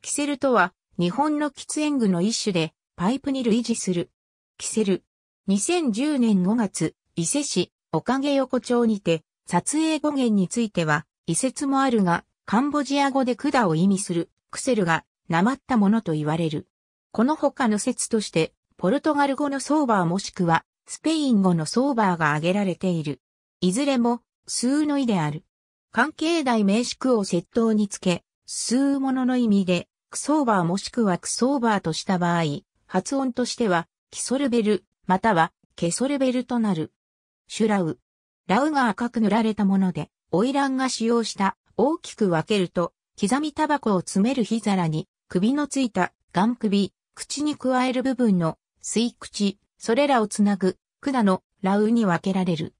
キセルとは、日本の喫煙具の一種で、パイプに類似する。キセル。2010年5月、伊勢市、おかげ横丁にて、撮影語源については、遺説もあるが、カンボジア語で管を意味する、クセルが、なまったものと言われる。この他の説として、ポルトガル語のソーバーもしくは、スペイン語のソーバーが挙げられている。いずれも、数の意である。関係代名詞句を窃盗につけ、数ものの意味で、クソーバーもしくはクソーバーとした場合、発音としては、キソルベル、または、ケソルベルとなる。シュラウ。ラウが赤く塗られたもので、オイランが使用した、大きく分けると、刻みタバコを詰める火皿に、首のついた、ガン首、口に加える部分の、吸い口、それらをつなぐ、管の、ラウに分けられる。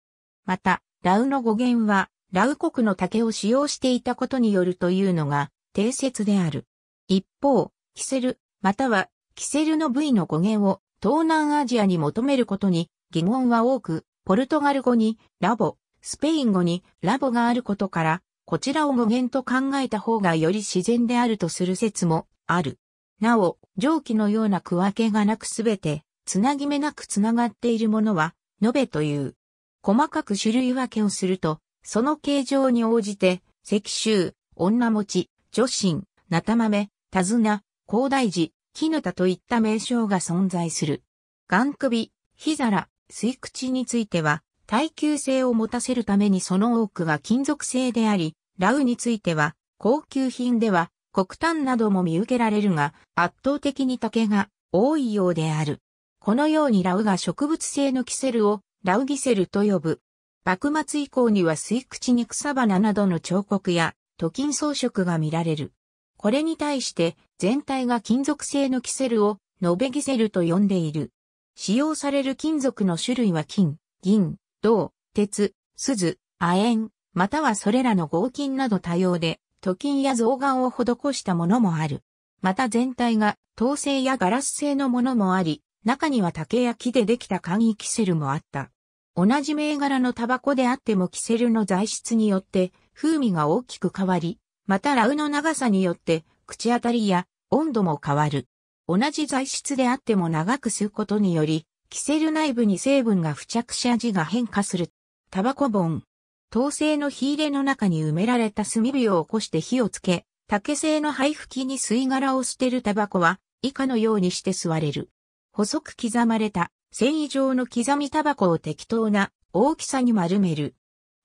また、ラウの語源は、ラウ国の竹を使用していたことによるというのが、定説である。一方、キセル、または、キセルの部位の語源を東南アジアに求めることに疑問は多く、ポルトガル語にラボ、スペイン語にラボがあることから、こちらを語源と考えた方がより自然であるとする説もある。なお、上記のような区分けがなくすべて、つなぎ目なくつながっているものは、延べという。細かく種類分けをすると、その形状に応じて、石州、女持ち、女神、なたまめ、たずな、広大寺、絹田といった名称が存在する。眼首、ス皿、水口については、耐久性を持たせるためにその多くは金属製であり、ラウについては、高級品では、黒炭なども見受けられるが、圧倒的に竹が多いようである。このようにラウが植物性のキセルを、ラウギセルと呼ぶ。幕末以降には水口に草花などの彫刻やと金装飾が見られる。これに対して全体が金属製のキセルをノベギセルと呼んでいる。使用される金属の種類は金、銀、銅、鉄、鈴、亜鉛、またはそれらの合金など多様で、土金や造眼を施したものもある。また全体が陶製やガラス製のものもあり、中には竹や木でできた簡易キセルもあった。同じ銘柄のタバコであってもキセルの材質によって風味が大きく変わり、またラウの長さによって口当たりや温度も変わる。同じ材質であっても長く吸うことにより、キセル内部に成分が付着し味が変化する。タバコ盆。陶製の火入れの中に埋められた炭火を起こして火をつけ、竹製の灰吹きに吸い殻を捨てるタバコは、以下のようにして吸われる。細く刻まれた繊維状の刻みタバコを適当な大きさに丸める。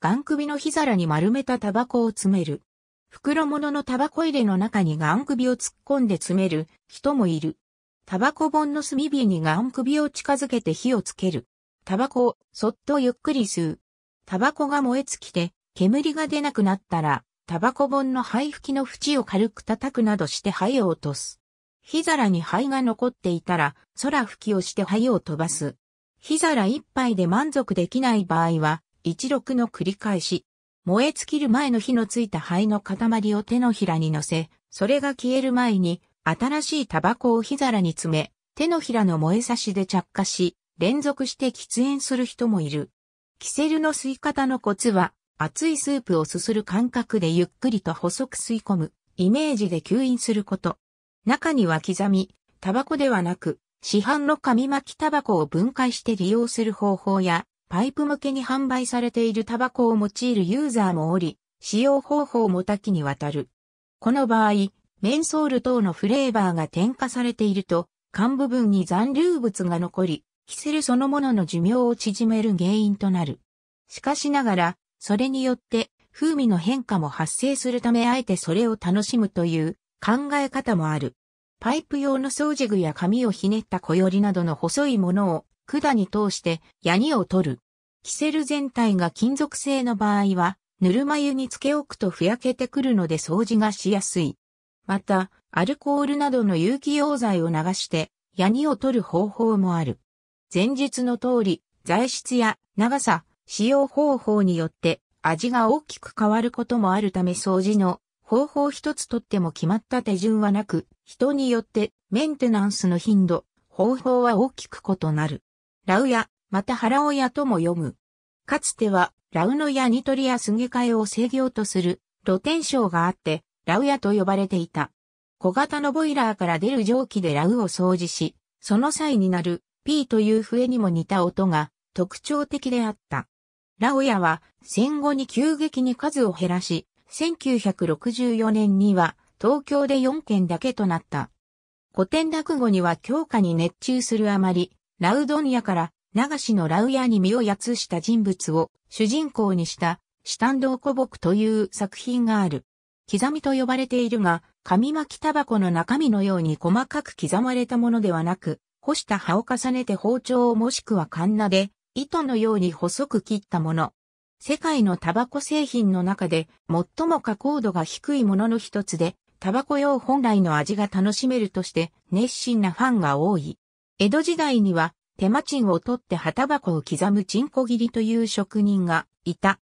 眼首の火皿に丸めたタバコを詰める。袋物のタバコ入れの中に眼首を突っ込んで詰める人もいる。タバコ本の炭火に眼首を近づけて火をつける。タバコをそっとゆっくり吸う。タバコが燃え尽きて煙が出なくなったら、タバコ本の灰吹きの縁を軽く叩くなどして灰を落とす。火皿に灰が残っていたら、空吹きをして灰を飛ばす。火皿一杯で満足できない場合は、16の繰り返し。燃え尽きる前の火のついた灰の塊を手のひらに乗せ、それが消える前に、新しいタバコを火皿に詰め、手のひらの燃え差しで着火し、連続して喫煙する人もいる。キセルの吸い方のコツは、熱いスープをすする感覚でゆっくりと細く吸い込む、イメージで吸引すること。中には刻み、タバコではなく、市販の紙巻きタバコを分解して利用する方法や、パイプ向けに販売されているタバコを用いるユーザーもおり、使用方法も多岐にわたる。この場合、メンソール等のフレーバーが添加されていると、缶部分に残留物が残り、キセルそのものの寿命を縮める原因となる。しかしながら、それによって風味の変化も発生するためあえてそれを楽しむという考え方もある。パイプ用の掃除具や紙をひねった小よりなどの細いものを管に通してヤニを取る。キセル全体が金属製の場合は、ぬるま湯につけ置くとふやけてくるので掃除がしやすい。また、アルコールなどの有機溶剤を流して、ヤニを取る方法もある。前述の通り、材質や長さ、使用方法によって味が大きく変わることもあるため掃除の方法一つとっても決まった手順はなく、人によってメンテナンスの頻度、方法は大きく異なる。ラウやまた腹親とも読む。かつては、ラウノやニトリやスゲカエを制御とする露天商があって、ラウヤと呼ばれていた。小型のボイラーから出る蒸気でラウを掃除し、その際になる P という笛にも似た音が特徴的であった。ラオヤは戦後に急激に数を減らし、1964年には東京で4件だけとなった。古典落語には強化に熱中するあまり、ラウドニから流しのラウヤに身をやつした人物を主人公にしたシタンドコボクという作品がある。刻みと呼ばれているが、紙巻きタバコの中身のように細かく刻まれたものではなく、干した葉を重ねて包丁もしくはカンナで糸のように細く切ったもの。世界のタバコ製品の中で最も加工度が低いものの一つで、タバコ用本来の味が楽しめるとして熱心なファンが多い。江戸時代には手間賃を取って旗タバコを刻むチンコ切りという職人がいた。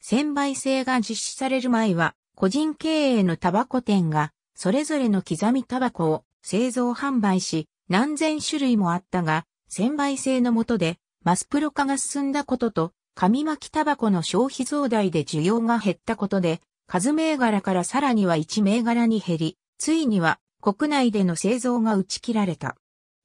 専売制が実施される前は、個人経営のタバコ店が、それぞれの刻みタバコを製造販売し、何千種類もあったが、専売制の下で、マスプロ化が進んだことと、紙巻きタバコの消費増大で需要が減ったことで、数銘柄からさらには1銘柄に減り、ついには国内での製造が打ち切られた。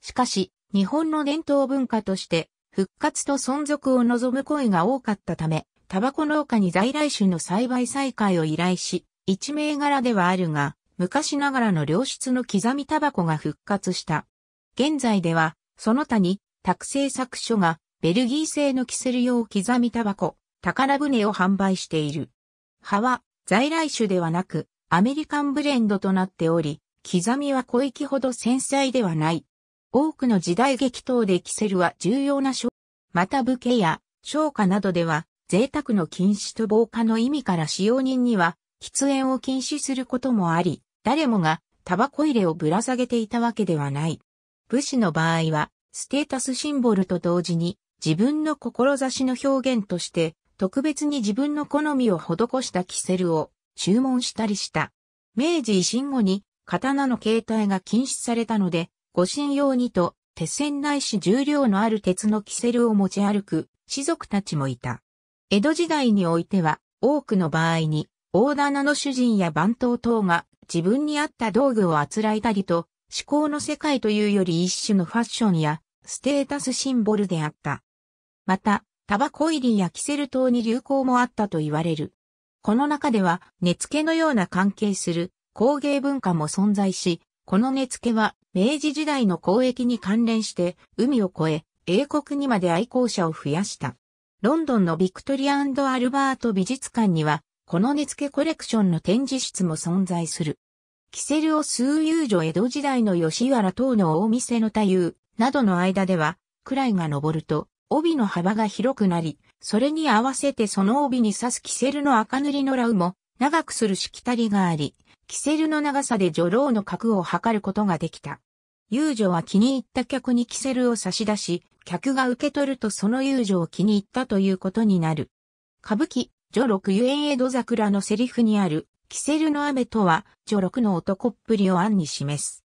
しかし、日本の伝統文化として復活と存続を望む声が多かったため、タバコ農家に在来種の栽培再開を依頼し、一銘柄ではあるが、昔ながらの良質の刻みタバコが復活した。現在では、その他に、卓製作所が、ベルギー製のキセル用刻みタバコ、宝船を販売している。葉は、在来種ではなく、アメリカンブレンドとなっており、刻みは小域ほど繊細ではない。多くの時代劇等でキセルは重要な商、また武家や商家などでは贅沢の禁止と防火の意味から使用人には喫煙を禁止することもあり、誰もがタバコ入れをぶら下げていたわけではない。武士の場合は、ステータスシンボルと同時に、自分の志の表現として、特別に自分の好みを施したキセルを注文したりした。明治維新後に刀の形態が禁止されたので、護身用にと、鉄線ないし重量のある鉄のキセルを持ち歩く、士族たちもいた。江戸時代においては、多くの場合に、大棚の主人や番頭等が自分に合った道具をあつらいたりと、思考の世界というより一種のファッションやステータスシンボルであった。また、タバコ入りやキセル等に流行もあったと言われる。この中では、根付のような関係する工芸文化も存在し、この根付は明治時代の交易に関連して海を越え、英国にまで愛好者を増やした。ロンドンのビクトリアアルバート美術館には、この根付コレクションの展示室も存在する。キセルを数遊女江戸時代の吉原等の大店の太夫などの間では、位が昇ると、帯の幅が広くなり、それに合わせてその帯に刺すキセルの赤塗りのラウも長くするしきたりがあり、キセルの長さで女郎の角を測ることができた。遊女は気に入った客にキセルを差し出し、客が受け取るとその遊女を気に入ったということになる。歌舞伎、女六ゆえん江戸桜のセリフにある、キセルの雨とは、女六の男っぷりを暗に示す。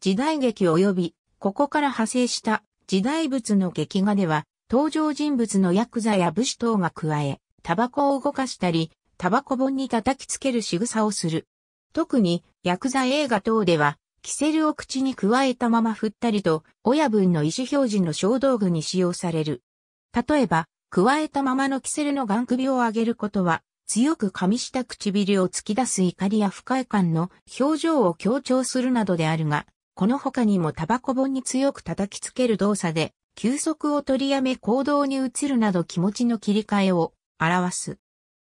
時代劇及び、ここから派生した時代物の劇画では、登場人物のヤクザや武士等が加え、タバコを動かしたり、タバコ本に叩きつける仕草をする。特に、薬剤映画等では、キセルを口に加えたまま振ったりと、親分の意思表示の小道具に使用される。例えば、加えたままのキセルの眼首を上げることは、強く噛みした唇を突き出す怒りや不快感の表情を強調するなどであるが、この他にもタバコ本に強く叩きつける動作で、休息を取りやめ行動に移るなど気持ちの切り替えを表す。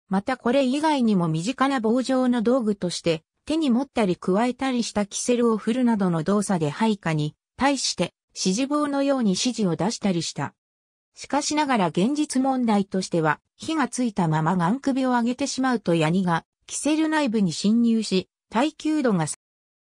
またこれ以外にも身近な棒状の道具として、手に持ったり加えたりしたキセルを振るなどの動作で配下に対して指示棒のように指示を出したりした。しかしながら現実問題としては、火がついたまま眼首を上げてしまうとヤニが、キセル内部に侵入し、耐久度が、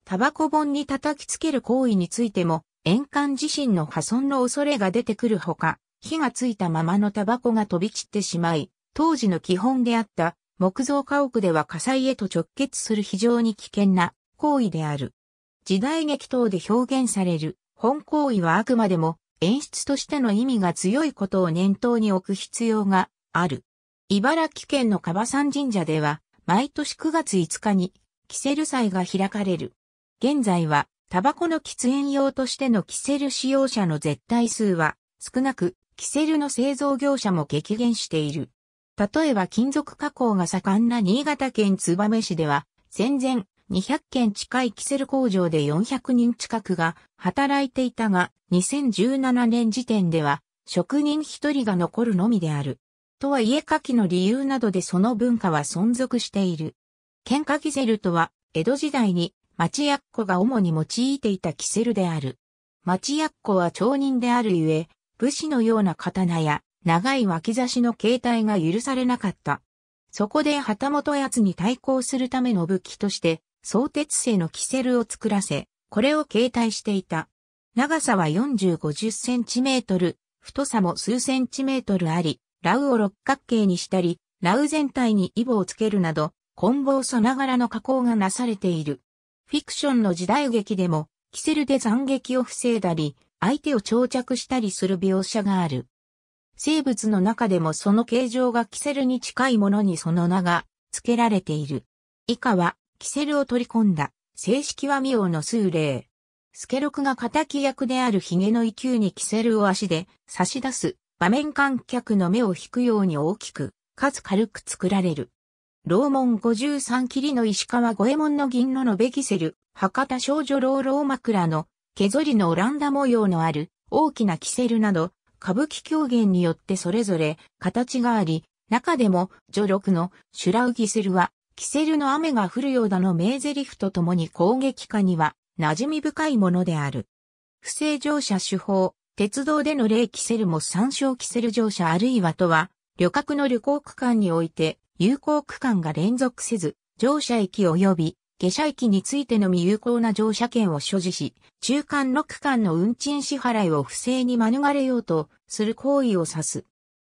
タバコ本に叩きつける行為についても、円管自身の破損の恐れが出てくるほか、火がついたままのタバコが飛び散ってしまい、当時の基本であった木造家屋では火災へと直結する非常に危険な行為である。時代劇等で表現される本行為はあくまでも演出としての意味が強いことを念頭に置く必要がある。茨城県の樺山神社では毎年9月5日にキセル祭が開かれる。現在はタバコの喫煙用としてのキセル使用者の絶対数は少なく、キセルの製造業者も激減している。例えば金属加工が盛んな新潟県燕市では、戦前200件近いキセル工場で400人近くが働いていたが、2017年時点では職人一人が残るのみである。とはいえ下の理由などでその文化は存続している。喧嘩キセルとは、江戸時代に町役子が主に用いていたキセルである。町役子は町人であるゆえ、武士のような刀や長い脇差しの形態が許されなかった。そこで旗本奴に対抗するための武器として、相鉄製のキセルを作らせ、これを携帯していた。長さは40、50センチメートル、太さも数センチメートルあり、ラウを六角形にしたり、ラウ全体にイボをつけるなど、棍棒さながらの加工がなされている。フィクションの時代劇でも、キセルで斬撃を防いだり、相手を長着したりする描写がある。生物の中でもその形状がキセルに近いものにその名が付けられている。以下は、キセルを取り込んだ、正式はミオの数例。スケロクが仇役であるヒゲの異球にキセルを足で差し出す場面観客の目を引くように大きく、かつ軽く作られる。ローン五53切りの石川五右衛門の銀の延べキセル、博多少女老老枕の、毛ぞりのオランダ模様のある大きなキセルなど、歌舞伎狂言によってそれぞれ形があり、中でも序録のシュラウギセルは、キセルの雨が降るようだの名台詞とともに攻撃下には馴染み深いものである。不正乗車手法、鉄道での霊キセルも参照キセル乗車あるいはとは、旅客の旅行区間において、有効区間が連続せず、乗車駅及び下車駅についてのみ有効な乗車券を所持し、中間6区間の運賃支払いを不正に免れようとする行為を指す。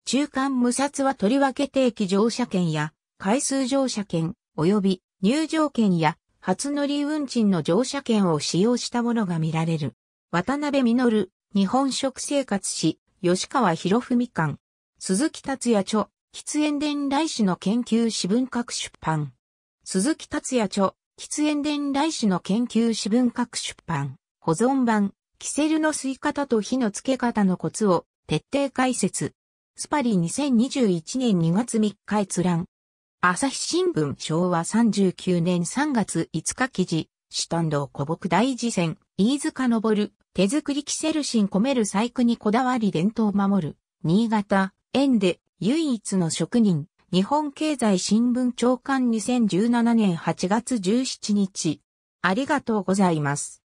中間無殺はとりわけ定期乗車券や、回数乗車券、及び入場券や、初乗り運賃の乗車券を使用したものが見られる。渡辺実、日本食生活史、吉川博文館、鈴木達也著、喫煙伝来史の研究史文学出版。鈴木達也著、喫煙伝来種の研究史文学出版、保存版、キセルの吸い方と火の付け方のコツを徹底解説。スパリ2021年2月3日閲覧。朝日新聞昭和39年3月5日記事、主ン道古木大事戦、飯塚昇、手作りキセル神込める細工にこだわり伝統を守る、新潟、園で唯一の職人。日本経済新聞長官2017年8月17日。ありがとうございます。